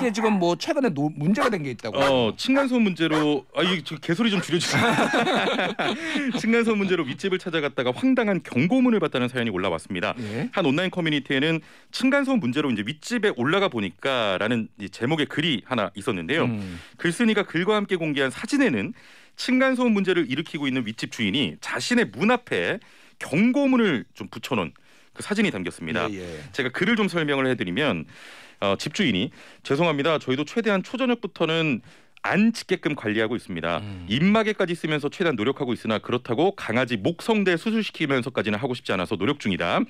이게 지금 뭐 최근에 노, 문제가 된 게 있다고. 어, 층간소음 문제로 아 이게 저 개소리 좀 줄여주세요. 층간소음 문제로 윗집을 찾아갔다가 황당한 경고문을 받다는 사연이 올라왔습니다. 예? 한 온라인 커뮤니티에는 층간소음 문제로 이제 윗집에 올라가 보니까라는 제목의 글이 하나 있었는데요. 음. 글쓴이가 글과 함께 공개한 사진에는 층간소음 문제를 일으키고 있는 윗집 주인이 자신의 문 앞에 경고문을 좀 붙여놓은 그 사진이 담겼습니다. 예, 예. 제가 글을 좀 설명을 해드리면 어, 집주인이 죄송합니다. 저희도 최대한 초저녁부터는 안 짓게끔 관리하고 있습니다. 음. 입마개까지 쓰면서 최대한 노력하고 있으나 그렇다고 강아지 목성대 수술시키면서까지는 하고 싶지 않아서 노력 중이다.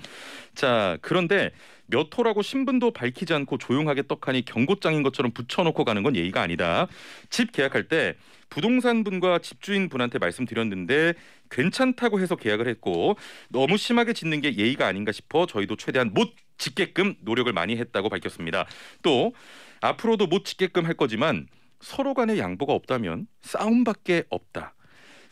자, 그런데 몇 호라고 신분도 밝히지 않고 조용하게 떡하니 경고장인 것처럼 붙여놓고 가는 건 예의가 아니다. 집 계약할 때 부동산 분과 집주인 분한테 말씀드렸는데 괜찮다고 해서 계약을 했고 너무 심하게 짓는 게 예의가 아닌가 싶어 저희도 최대한 못 짓게끔 노력을 많이 했다고 밝혔습니다. 또 앞으로도 못 짓게끔 할 거지만 서로 간의 양보가 없다면 싸움밖에 없다.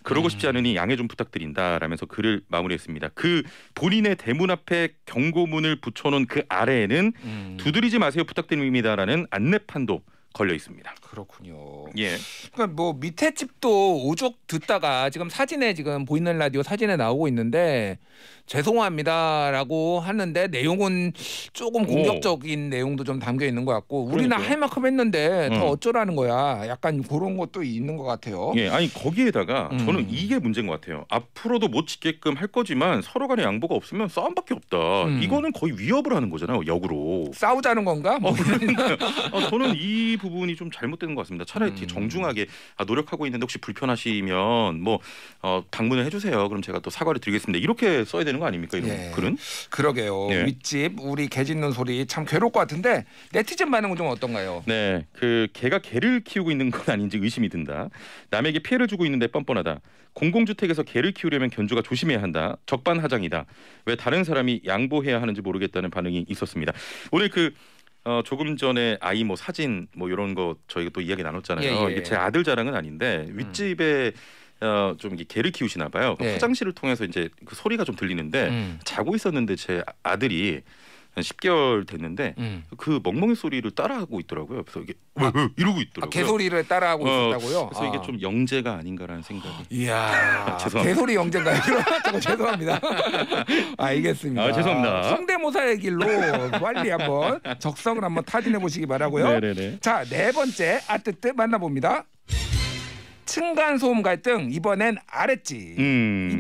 그러고 싶지 음. 않으니 양해 좀 부탁드린다라면서 글을 마무리했습니다. 그 본인의 대문 앞에 경고문을 붙여놓은 그 아래에는 음. 두드리지 마세요 부탁드립니다라는 안내판도 걸려 있습니다. 그렇군요. 예. 그러니까 뭐 밑에 집도 오죽 듣다가 지금 사진에 지금 보이는 라디오 사진에 나오고 있는데 죄송합니다라고 하는데 내용은 조금 공격적인 오. 내용도 좀 담겨 있는 것 같고 우리는 할 만큼 했는데 음. 더 어쩌라는 거야. 약간 그런 것도 있는 것 같아요. 예. 아니 거기에다가 음. 저는 이게 문제인 것 같아요. 앞으로도 못짓게끔할 거지만 서로 간에 양보가 없으면 싸움밖에 없다. 음. 이거는 거의 위협을 하는 거잖아요. 역으로 싸우자는 건가? 뭐 어, 어, 저는 이 부분이 좀 잘못된 것 같습니다. 차라리 음. 정중하게 아, 노력하고 있는데 혹시 불편하시면 뭐 어, 방문을 해주세요. 그럼 제가 또 사과를 드리겠습니다. 이렇게 써야 되는 거 아닙니까? 이런 예. 글은? 그러게요. 예. 윗집 우리 개 짖는 소리 참 괴롭고 같은데 네티즌 반응은 좀 어떤가요? 네, 그 개가 개를 키우고 있는 건 아닌지 의심이 든다. 남에게 피해를 주고 있는데 뻔뻔하다. 공공주택에서 개를 키우려면 견주가 조심해야 한다. 적반하장이다. 왜 다른 사람이 양보해야 하는지 모르겠다는 반응이 있었습니다. 오늘 그 어, 조금 전에 아이 뭐 사진 뭐 이런 거 저희가 또 이야기 나눴잖아요. 예, 예. 이게 예. 제 아들 자랑은 아닌데 음. 윗집에 어, 좀 이게 개를 키우시나 봐요. 네. 화장실을 통해서 이제 그 소리가 좀 들리는데 음. 자고 있었는데 제 아들이 한 10개월 됐는데 음. 그 멍멍이 소리를 따라하고 있더라고요. 그래서 이게 아, 이러고 있더라고요. 아, 개소리를 따라하고 어, 있었다고요? 그래서 아. 이게 좀 영재가 아닌가라는 생각이. 이야. 아, 죄송합니다. 개소리 영재인가요? 죄송합니다. 알겠습니다. 아, 죄송합니다. 성대모사의 길로 빨리 한번 적성을 한번 타진해 보시기 바라고요. 네네네. 자, 네 번째 아뜨뜨 만나봅니다. 층간 소음 갈등 이번엔 아랫집. 음.